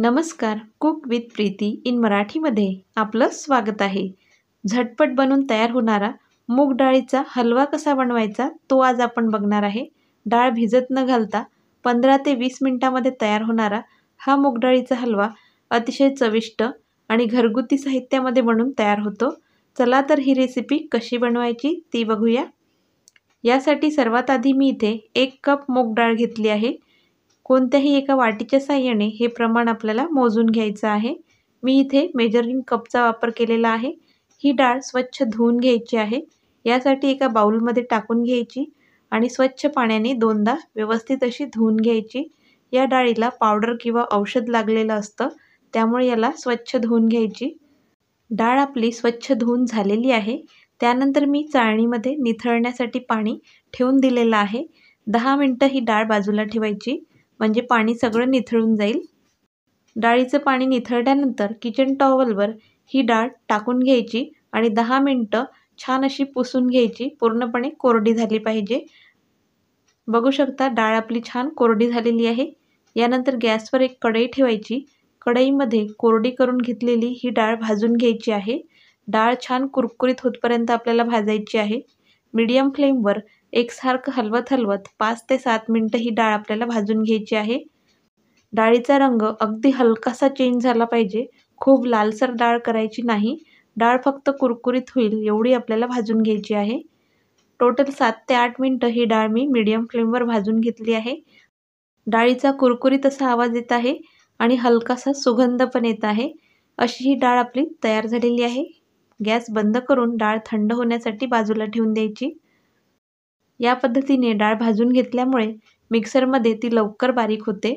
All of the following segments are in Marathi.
नमस्कार कुक विथ प्रीती इन मराठीमध्ये आपलं स्वागत आहे झटपट बनून तयार होणारा मूग डाळीचा हलवा कसा बनवायचा तो आज आपण बघणार आहे डाळ भिजत न घालता पंधरा ते वीस मिनटामध्ये तयार होणारा हा मूग डाळीचा हलवा अतिशय चविष्ट आणि घरगुती साहित्यामध्ये बनून तयार होतो चला तर ही रेसिपी कशी बनवायची ती बघूया यासाठी सर्वात आधी मी इथे एक कप मूग डाळ घेतली आहे कोणत्याही एका वाटीच्या साह्याने हे प्रमाण आपल्याला मोजून घ्यायचं आहे मी इथे मेजरिंग कपचा वापर केलेला आहे ही डाळ स्वच्छ धुवून घ्यायची आहे यासाठी एका बाउलमध्ये टाकून घ्यायची आणि स्वच्छ पाण्याने दोनदा व्यवस्थित अशी धुवून घ्यायची या डाळीला पावडर किंवा औषध लागलेलं असतं त्यामुळे याला स्वच्छ धुवून घ्यायची डाळ आपली स्वच्छ धुवून झालेली आहे त्यानंतर मी चाळणीमध्ये निथळण्यासाठी पाणी ठेवून दिलेलं आहे दहा मिनटं ही डाळ बाजूला ठेवायची म्हणजे पाणी सगळं निथळून जाईल डाळीचं पाणी निथळल्यानंतर किचन टॉवलवर ही डाळ टाकून घ्यायची आणि दहा मिनटं छान अशी पुसून घ्यायची पूर्णपणे कोरडी झाली पाहिजे बघू शकता डाळ आपली छान कोरडी झालेली आहे यानंतर गॅसवर एक कढई ठेवायची कढईमध्ये कोरडी करून घेतलेली ही डाळ भाजून घ्यायची आहे डाळ छान कुरकुरीत होतपर्यंत आपल्याला भाजायची आहे मीडियम फ्लेमवर एकसारखं हलवत हलवत पाच ते सात मिनटं ही डाळ आपल्याला भाजून घ्यायची आहे डाळीचा रंग अगदी हलकासा चेंज झाला पाहिजे खूप लालसर डाळ करायची नाही डाळ फक्त कुरकुरीत होईल एवढी आपल्याला भाजून घ्यायची आहे टोटल सात ते आठ मिनटं ही डाळ मी मीडियम फ्लेमवर भाजून घेतली आहे डाळीचा कुरकुरीत असा आवाज येत आहे आणि हलकासा सुगंध पण येत आहे अशी ही डाळ आपली तयार झालेली आहे गॅस बंद करून डाळ थंड होण्यासाठी बाजूला ठेवून द्यायची या पद्धतीने डाळ भाजून घेतल्यामुळे मिक्सरमध्ये ती लवकर बारीक होते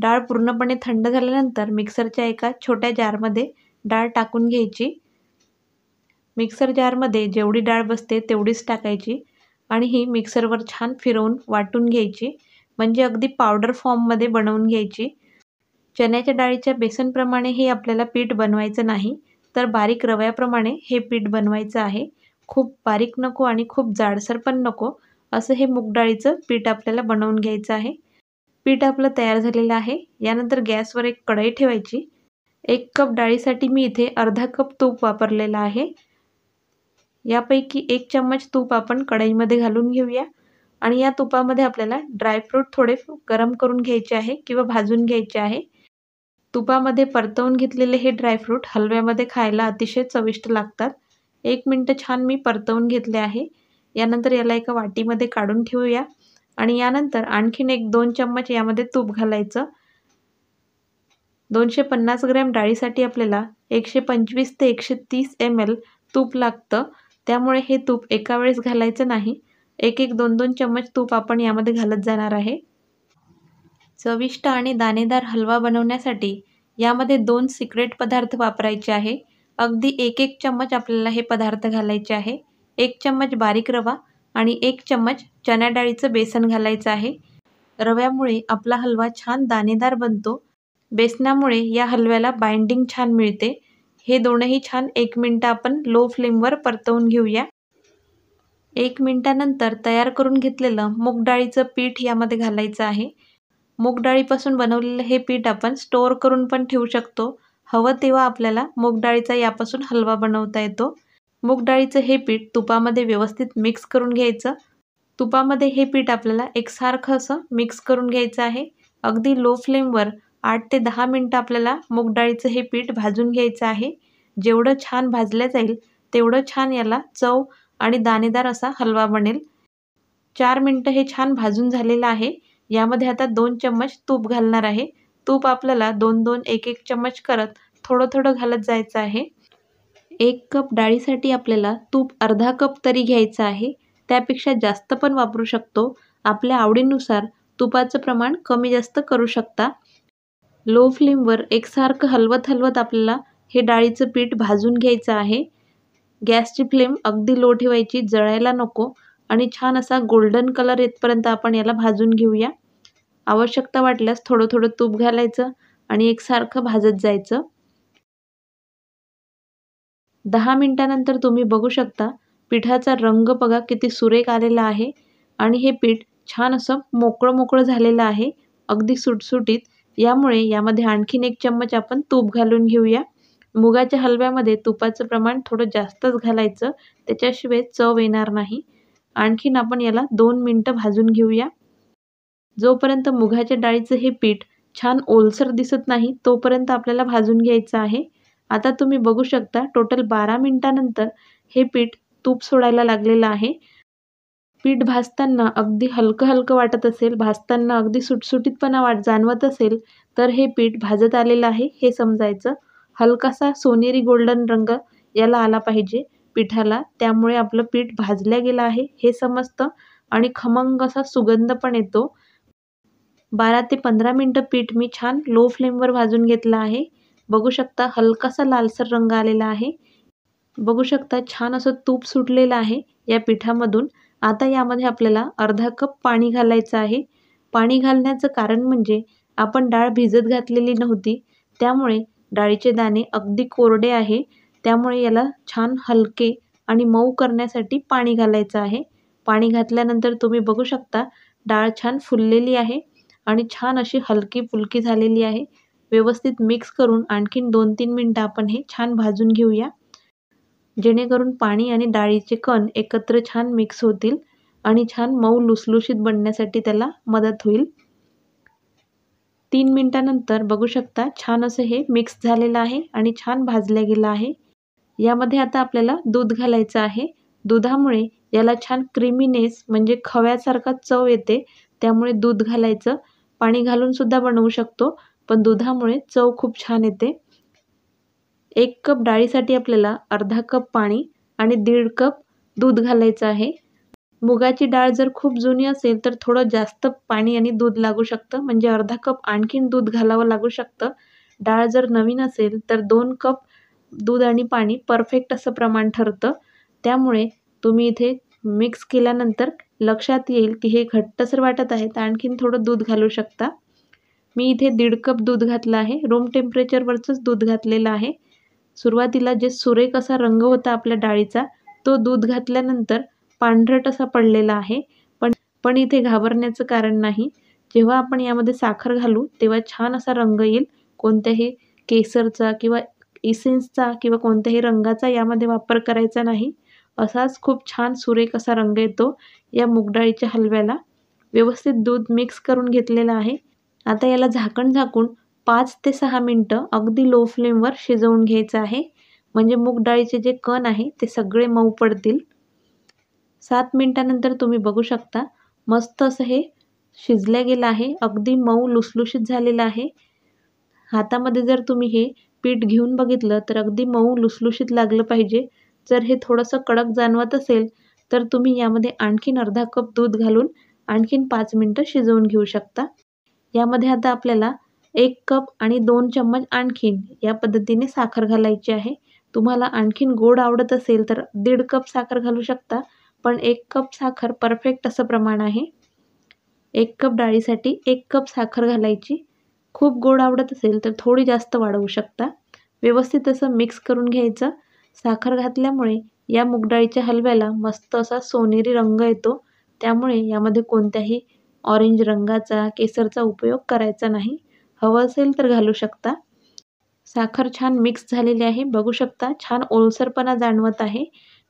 डाळ पूर्णपणे थंड झाल्यानंतर मिक्सरच्या एका छोट्या जारमध्ये डाळ टाकून घ्यायची मिक्सर जारमध्ये जेवढी डाळ बसते तेवढीच टाकायची आणि ही मिक्सरवर छान फिरवून वाटून घ्यायची म्हणजे अगदी पावडर फॉर्ममध्ये बनवून घ्यायची चण्याच्या डाळीच्या बेसनप्रमाणे हे आपल्याला पीठ बनवायचं नाही तर बारीक रव्याप्रमाणे हे पीठ बनवायचं आहे खूप बारीक नको आणि खूप जाडसर पण नको असं हे मुगडाळीचं पीठ आपल्याला बनवून घ्यायचं आहे पीठ आपलं तयार झालेलं आहे यानंतर गॅसवर एक कढई ठेवायची एक कप डाळीसाठी मी इथे अर्धा कप तूप वापरलेलं आहे यापैकी एक चम्मच तूप आपण कढईमध्ये घालून घेऊया आणि या तुपामध्ये आपल्याला ड्रायफ्रूट थोडे गरम करून घ्यायचे आहे किंवा भाजून घ्यायचे आहे तुपामध्ये परतवून घेतलेले हे ड्रायफ्रूट हलव्यामध्ये खायला अतिशय चविष्ट लागतात एक मिनटं छान मी परतवून घेतले आहे यानंतर याला एका वाटीमध्ये काढून ठेवूया आणि यानंतर आणखीन एक दोन चम्मच यामध्ये तूप घालायचं दोनशे पन्नास ग्रॅम डाळीसाठी आपल्याला एकशे पंचवीस ते एकशे तीस एम एल तूप लागतं त्यामुळे हे तूप एका वेळेस घालायचं नाही एक एक दोन दोन चम्मच तूप आपण यामध्ये घालत जाणार आहे चविष्ट आणि दाणेदार हलवा बनवण्यासाठी यामध्ये दोन सिक्रेट पदार्थ वापरायचे आहे अगदी एक एक चम्मच आपल्याला हे पदार्थ घालायचे आहे एक चम्मच बारीक रवा आणि एक चम्मच चण्या डाळीचं बेसन घालायचं आहे रव्यामुळे आपला हलवा छान दाणेदार बनतो बेसनामुळे या हलव्याला बाइंडिंग छान मिळते हे दोनही छान एक मिनटं आपण लो फ्लेमवर परतवून घेऊया एक मिनटानंतर तयार करून घेतलेलं मूग डाळीचं पीठ यामध्ये घालायचं आहे मूग डाळीपासून बनवलेलं हे पीठ आपण स्टोअर करून पण ठेवू शकतो हवं तेव्हा आपल्याला मूग डाळीचा यापासून हलवा बनवता येतो मूग डाळीचं हे पीठ तुपामध्ये व्यवस्थित मिक्स करून घ्यायचं तुपामध्ये हे पीठ आपल्याला एकसारखं असं मिक्स करून घ्यायचं आहे अगदी लो फ्लेमवर आठ ते दहा मिनटं आपल्याला मूग डाळीचं हे पीठ भाजून घ्यायचं आहे जेवढं छान भाजलं जाईल तेवढं छान याला चव आणि दाणेदार असा हलवा बनेल चार मिनटं हे छान भाजून झालेलं आहे यामध्ये आता दोन चम्मच तूप घालणार आहे तूप आपल्याला दोन दोन एक एक चम्मच करत थोडं थोडं घालत जायचं आहे एक कप डाळीसाठी आपल्याला तूप अर्धा कप तरी घ्यायचं आहे त्यापेक्षा जास्त पण वापरू शकतो आपल्या आवडीनुसार तुपाचं प्रमाण कमी जास्त करू शकता लो फ्लेमवर एकसारखं हलवत हलवत आपल्याला हे डाळीचं पीठ भाजून घ्यायचं आहे गॅसची फ्लेम अगदी लो ठेवायची जळायला नको आणि छान असा गोल्डन कलर येतपर्यंत आपण याला भाजून घेऊया आवश्यकता वाटल्यास थोडं थोडं तूप घालायचं आणि एकसारखं भाजत जायचं दहा मिनटानंतर तुम्ही बघू शकता पिठाचा रंग बघा किती सुरेख आलेला आहे आणि हे पीठ छान असं मोकळं मोकळं झालेलं आहे अगदी सुटसुटीत यामुळे यामध्ये आणखीन एक चम्मच आपण तूप घालून घेऊया मुगाच्या हलव्यामध्ये तुपाचं प्रमाण थोडं जास्तच घालायचं त्याच्याशिवाय चव येणार नाही आणखीन आपण याला दोन मिनटं भाजून घेऊया जोपर्यंत मुगाच्या डाळीचं हे पीठ छान ओलसर दिसत नाही तोपर्यंत आपल्याला भाजून घ्यायचं आहे आता तुम्ही बघू शकता टोटल बारा मिनिटानंतर हे पीठ तूप सोडायला लागलेलं आहे पीठ भाजताना अगदी हलकं हलकं वाटत असेल भाजताना अगदी सुटसुटीतपणा वाट जाणवत असेल तर हे पीठ भाजत आलेलं आहे हे समजायचं हलकासा सोनेरी गोल्डन रंग याला आला पाहिजे पिठाला त्यामुळे आपलं पीठ भाजल्या गेलं आहे हे समजतं आणि खमंग असा सुगंध पण येतो बारा ते पंधरा मिनटं पीठ मी छान लो फ्लेमवर भाजून घेतलं आहे बघू शकता हलकासा लालसर रंग आलेला आहे बघू शकता छान असं तूप सुटलेलं आहे या पिठामधून आता यामध्ये आपल्याला अर्धा कप पाणी घालायचं आहे पाणी घालण्याचं कारण म्हणजे आपण डाळ भिजत घातलेली नव्हती त्यामुळे डाळीचे दाणे अगदी कोरडे आहे त्यामुळे याला छान हलके आणि मऊ करण्यासाठी पाणी घालायचं आहे पाणी घातल्यानंतर तुम्ही बघू शकता डाळ छान फुललेली आहे आणि छान अशी हलकी फुलकी झालेली आहे व्यवस्थित मिक्स करून आणखीन दोन तीन मिनटं आपण हे छान भाजून घेऊया जेणेकरून पाणी आणि डाळीचे कण एकत्र छान मिक्स होतील आणि छान मऊ लुसलुशीत बनण्यासाठी त्याला मदत होईल तीन मिनटानंतर बघू शकता छान असं हे मिक्स झालेलं आहे आणि छान भाजलं गेलं आहे यामध्ये आता आपल्याला दूध घालायचं आहे दुधामुळे याला छान क्रिमिनेस म्हणजे खव्यासारखा चव येते त्यामुळे दूध घालायचं पाणी घालून सुद्धा बनवू शकतो पण दुधामुळे चव खूप छान येते एक कप डाळीसाठी आपल्याला अर्धा कप पाणी आणि दीड कप दूध घालायचं आहे मुगाची डाळ जर खूप जुनी असेल तर थोडं जास्त पाणी आणि दूध लागू शकतं म्हणजे अर्धा कप आणखीन दूध घालावं लागू शकतं डाळ जर नवीन असेल तर दोन कप दूध आणि पाणी परफेक्ट असं प्रमाण ठरतं त्यामुळे तुम्ही इथे मिक्स केल्यानंतर लक्षात येईल की हे घट्टसर वाटत आहे तर आणखीन थोडं दूध घालू शकता मी इथे दीड कप दूध घातलं आहे रूम टेम्परेचरवरचंच दूध घातलेलं आहे सुरुवातीला जे सुरेख असा रंग होता आपल्या डाळीचा तो दूध घातल्यानंतर पांढरट असा पडलेला आहे पण पण इथे घाबरण्याचं कारण नाही जेव्हा आपण यामध्ये साखर घालू तेव्हा छान असा रंग येईल कोणत्याही केसरचा किंवा इसेन्सचा किंवा कोणत्याही रंगाचा यामध्ये वापर करायचा नाही असाच खूप छान सुरेख असा रंग येतो या मुगडाळीच्या हलव्याला व्यवस्थित दूध मिक्स करून घेतलेलं आहे आता याला झाकण झाकून पाच ते सहा मिनटं अगदी लो फ्लेमवर शिजवून घ्यायचं आहे म्हणजे मूग डाळीचे जे कण आहे ते सगळे मऊ पडतील सात मिनटानंतर तुम्ही बघू शकता मस्त असं हे शिजलं गेलं आहे अगदी मऊ लुसलुशीत झालेलं आहे हातामध्ये जर तुम्ही हे पीठ घेऊन बघितलं तर अगदी मऊ लुसलुशीत लागलं पाहिजे जर हे थोडंसं कडक जाणवत असेल तर तुम्ही यामध्ये आणखीन अर्धा कप दूध घालून आणखीन पाच मिनटं शिजवून घेऊ शकता यामध्ये आता आपल्याला एक कप आणि दोन चम्मच आणखीन या पद्धतीने साखर घालायची आहे तुम्हाला आणखीन गोड आवडत असेल तर दीड कप साखर घालू शकता पण एक कप साखर परफेक्ट असं प्रमाण आहे एक कप डाळीसाठी एक कप साखर घालायची खूप गोड आवडत असेल तर थोडी जास्त वाढवू शकता व्यवस्थित असं मिक्स करून घ्यायचं साखर घातल्यामुळे या मुगडाळीच्या हलव्याला मस्त असा सोनेरी रंग येतो त्यामुळे यामध्ये कोणत्याही ऑरेंज रंगाचा केसरचा उपयोग करायचा नाही हवं असेल तर घालू शकता साखर छान मिक्स झालेली आहे बघू शकता छान ओलसरपणा जाणवत आहे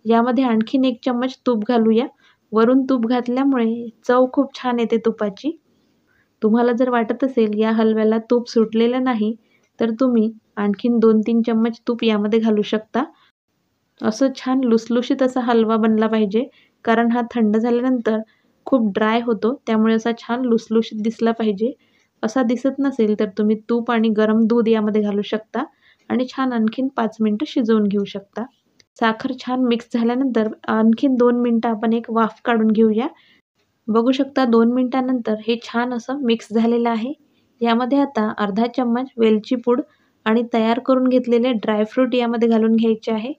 यामध्ये आणखीन एक चम्मच तूप घालूया वरून तूप घातल्यामुळे चव खूप छान येते तुपाची तुम्हाला जर वाटत असेल या हलव्याला तूप सुटलेलं नाही तर तुम्ही आणखीन दोन तीन चम्मच तूप यामध्ये घालू शकता असं छान लुसलुशीत असा हलवा बनला पाहिजे कारण हा थंड झाल्यानंतर खूप ड्राय होतो त्यामुळे असा छान लुसलुशीत दिसला पाहिजे असा दिसत नसेल तर तुम्ही तूप आणि गरम दूध यामध्ये घालू शकता आणि छान आणखीन पाच मिनटं शिजवून घेऊ शकता साखर छान मिक्स झाल्यानंतर आणखीन दोन मिनटं आपण एक वाफ काढून घेऊया बघू शकता दोन मिनटानंतर हे छान असं मिक्स झालेलं आहे यामध्ये आता अर्धा चम्मच वेलची पूड आणि तयार करून घेतलेले ड्रायफ्रूट यामध्ये घालून घ्यायचे आहे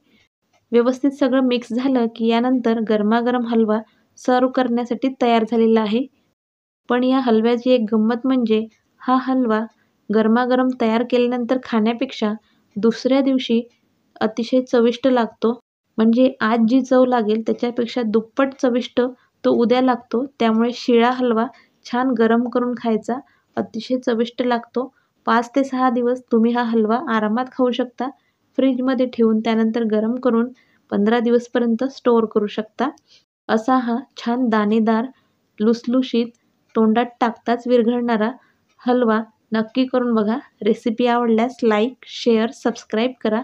व्यवस्थित सगळं मिक्स झालं की यानंतर गरमागरम हलवा सर्व करण्यासाठी तयार झालेला आहे पण या हलव्याची एक गंमत म्हणजे हा हलवा गरमागरम तयार केल्यानंतर खाण्यापेक्षा दुसऱ्या दिवशी अतिशय चविष्ट लागतो म्हणजे आज जी चव लागेल त्याच्यापेक्षा दुप्पट चविष्ट तो उद्या लागतो त्यामुळे शिळा हलवा छान गरम करून खायचा अतिशय चविष्ट लागतो पाच ते सहा दिवस तुम्ही हा हलवा आरामात खाऊ शकता फ्रीजमध्ये ठेवून त्यानंतर गरम करून पंधरा दिवसपर्यंत स्टोअर करू शकता असा हा छान दाणेदार लुसलुशीत तोंडात टाकताच विरघळणारा हलवा नक्की करून बघा रेसिपी आवडल्यास लाईक शेअर सबस्क्राईब करा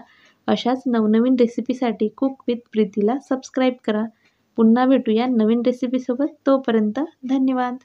अशाच नवनवीन रेसिपीसाठी कुक विथ प्रीतीला सबस्क्राईब करा पुन्हा भेटूया नवीन रेसिपीसोबत तोपर्यंत धन्यवाद